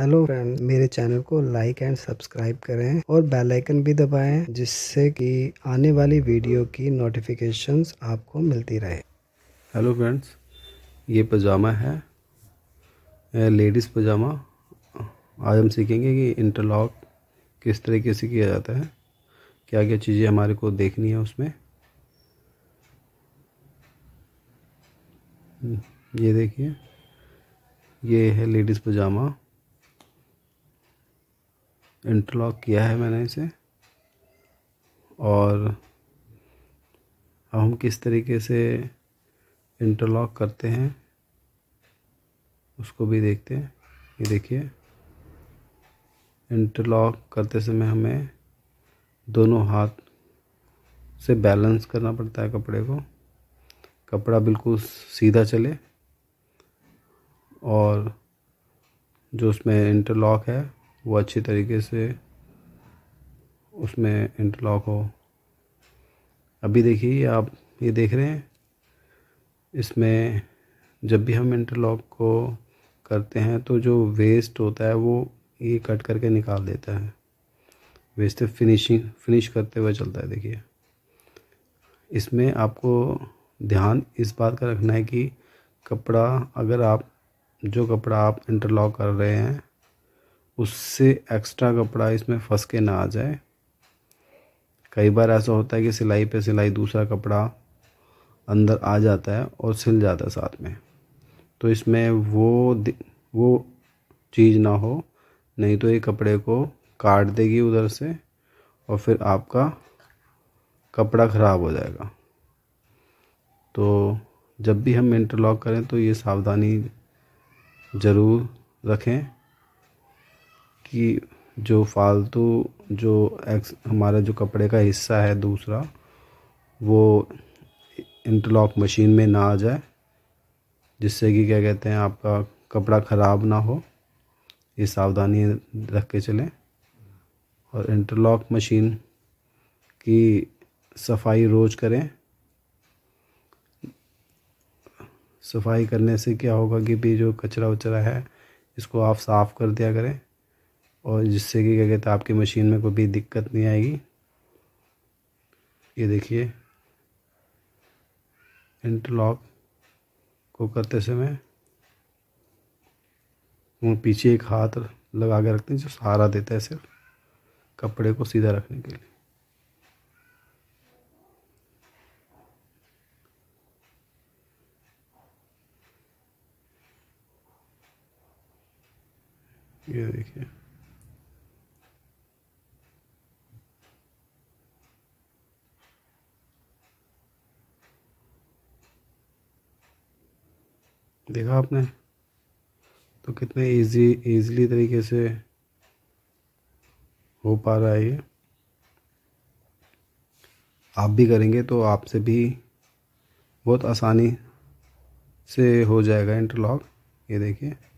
hello friend मेरे channel को like and subscribe करें और बेल आइकन भी दबाएं जिससे कि आने वाली वीडियो की नोटिफिकेशंस आपको मिलती रहे हेलो फ्रेंड्स ये पजामा है लेडीज़ पजामा आज हम सीखेंगे कि इंटरलॉक किस तरीके से किया जाता है क्या क्या चीज़ें हमारे को देखनी है उसमें ये देखिए ये है लेडीज़ पजामा इंटरलॉक किया है मैंने इसे और अब हम किस तरीके से इंटरलॉक करते हैं उसको भी देखते हैं ये देखिए इंटरलॉक करते समय हमें दोनों हाथ से बैलेंस करना पड़ता है कपड़े को कपड़ा बिल्कुल सीधा चले और जो उसमें इंटरलॉक है वो अच्छी तरीके से उसमें इंटरलॉक हो अभी देखिए आप ये देख रहे हैं इसमें जब भी हम इंटरलॉक को करते हैं तो जो वेस्ट होता है वो ये कट करके निकाल देता है वेस्ट फिनिशिंग फिनिश करते हुए चलता है देखिए इसमें आपको ध्यान इस बात का रखना है कि कपड़ा अगर आप जो कपड़ा आप इंटरलॉक कर रहे हैं उससे एक्स्ट्रा कपड़ा इसमें फंस के ना आ जाए कई बार ऐसा होता है कि सिलाई पे सिलाई दूसरा कपड़ा अंदर आ जाता है और सिल जाता है साथ में तो इसमें वो वो चीज़ ना हो नहीं तो ये कपड़े को काट देगी उधर से और फिर आपका कपड़ा ख़राब हो जाएगा तो जब भी हम इंटरलॉक करें तो ये सावधानी ज़रूर रखें कि जो फालतू जो एक्स हमारा जो कपड़े का हिस्सा है दूसरा वो इंटरलॉक मशीन में ना आ जाए जिससे कि क्या कहते हैं आपका कपड़ा ख़राब ना हो ये सावधानी रख के चलें और इंटरलॉक मशीन की सफाई रोज़ करें सफाई करने से क्या होगा कि भी जो कचरा उचरा है इसको आप साफ़ कर दिया करें और जिससे कि क्या कहते हैं आपकी मशीन में कोई भी दिक्कत नहीं आएगी ये देखिए इंटरलॉक को करते समय वो पीछे एक हाथ लगा के रखते हैं जो सहारा देता है सिर्फ कपड़े को सीधा रखने के लिए ये देखिए देखा आपने तो कितने इजी ईज़िली तरीके से हो पा रहा है ये आप भी करेंगे तो आपसे भी बहुत आसानी से हो जाएगा इंटरलॉक ये देखिए